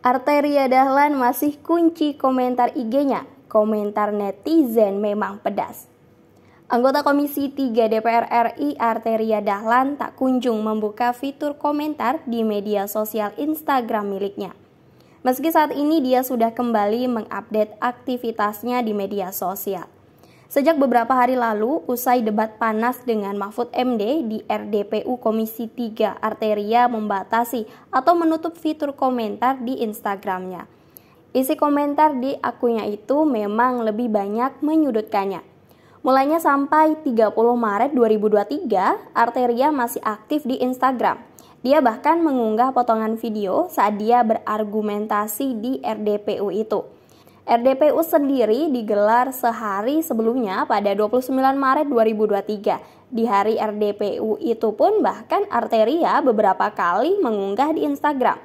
Arteria Dahlan masih kunci komentar IG-nya. Komentar netizen memang pedas. Anggota Komisi 3 DPR RI Arteria Dahlan tak kunjung membuka fitur komentar di media sosial Instagram miliknya. Meski saat ini dia sudah kembali mengupdate aktivitasnya di media sosial. Sejak beberapa hari lalu, usai debat panas dengan Mahfud MD di RDPU Komisi 3, Arteria membatasi atau menutup fitur komentar di Instagramnya. Isi komentar di akunnya itu memang lebih banyak menyudutkannya. Mulainya sampai 30 Maret 2023, Arteria masih aktif di Instagram. Dia bahkan mengunggah potongan video saat dia berargumentasi di RDPU itu. RDPU sendiri digelar sehari sebelumnya pada 29 Maret 2023. Di hari RDPU itu pun bahkan Arteria beberapa kali mengunggah di Instagram.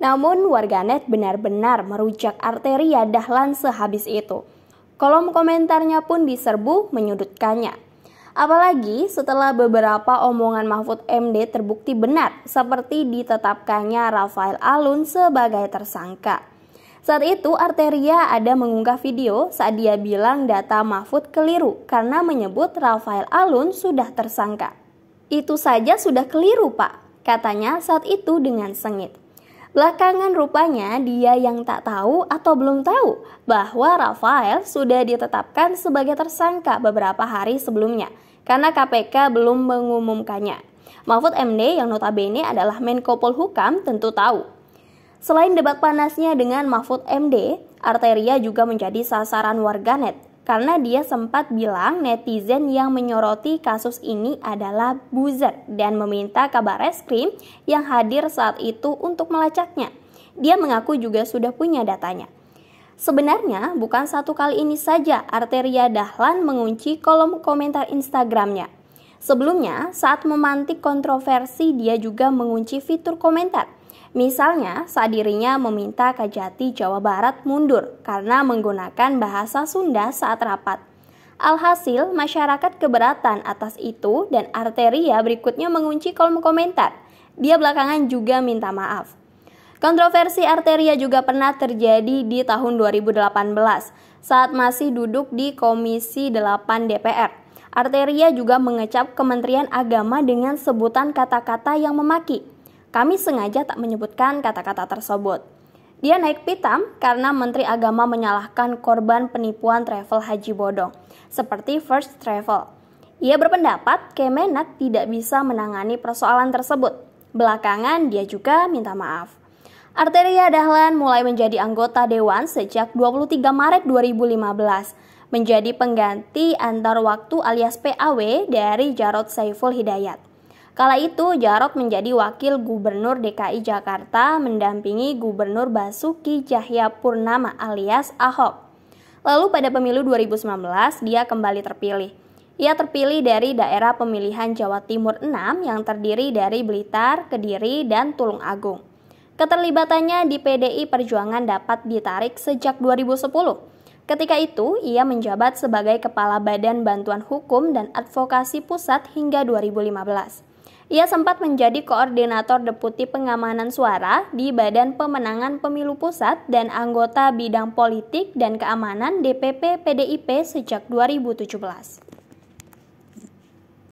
Namun warganet benar-benar merujak Arteria dahlan sehabis itu. Kolom komentarnya pun diserbu menyudutkannya. Apalagi setelah beberapa omongan Mahfud MD terbukti benar seperti ditetapkannya Rafael Alun sebagai tersangka. Saat itu Arteria ada mengunggah video saat dia bilang data Mahfud keliru karena menyebut Rafael Alun sudah tersangka. Itu saja sudah keliru pak, katanya saat itu dengan sengit. Belakangan rupanya dia yang tak tahu atau belum tahu bahwa Rafael sudah ditetapkan sebagai tersangka beberapa hari sebelumnya karena KPK belum mengumumkannya. Mahfud MD yang notabene adalah Menko Polhukam tentu tahu Selain debat panasnya dengan Mahfud MD, Arteria juga menjadi sasaran warganet karena dia sempat bilang netizen yang menyoroti kasus ini adalah buzzer dan meminta kabar reskrim yang hadir saat itu untuk melacaknya. Dia mengaku juga sudah punya datanya. Sebenarnya bukan satu kali ini saja Arteria Dahlan mengunci kolom komentar Instagramnya. Sebelumnya, saat memantik kontroversi, dia juga mengunci fitur komentar Misalnya, saat dirinya meminta Kajati Jawa Barat mundur karena menggunakan bahasa Sunda saat rapat. Alhasil, masyarakat keberatan atas itu dan Arteria berikutnya mengunci kolom komentar. Dia belakangan juga minta maaf. Kontroversi Arteria juga pernah terjadi di tahun 2018 saat masih duduk di Komisi 8 DPR. Arteria juga mengecap Kementerian Agama dengan sebutan kata-kata yang memaki, kami sengaja tak menyebutkan kata-kata tersebut. Dia naik pitam karena Menteri Agama menyalahkan korban penipuan travel haji bodong, seperti First Travel. Ia berpendapat Kemenak tidak bisa menangani persoalan tersebut. Belakangan dia juga minta maaf. Arteria Dahlan mulai menjadi anggota Dewan sejak 23 Maret 2015, menjadi pengganti antar waktu alias PAW dari Jarod Saiful Hidayat. Kala itu Jarot menjadi wakil gubernur DKI Jakarta mendampingi gubernur Basuki Cahya Purnama alias Ahok. Lalu pada pemilu 2019 dia kembali terpilih. Ia terpilih dari daerah pemilihan Jawa Timur 6 yang terdiri dari Blitar, Kediri, dan Tulung Agung. Keterlibatannya di PDI Perjuangan dapat ditarik sejak 2010. Ketika itu, ia menjabat sebagai Kepala Badan Bantuan Hukum dan Advokasi Pusat hingga 2015. Ia sempat menjadi koordinator deputi pengamanan suara di Badan Pemenangan Pemilu Pusat dan anggota bidang politik dan keamanan DPP PDIP sejak 2017.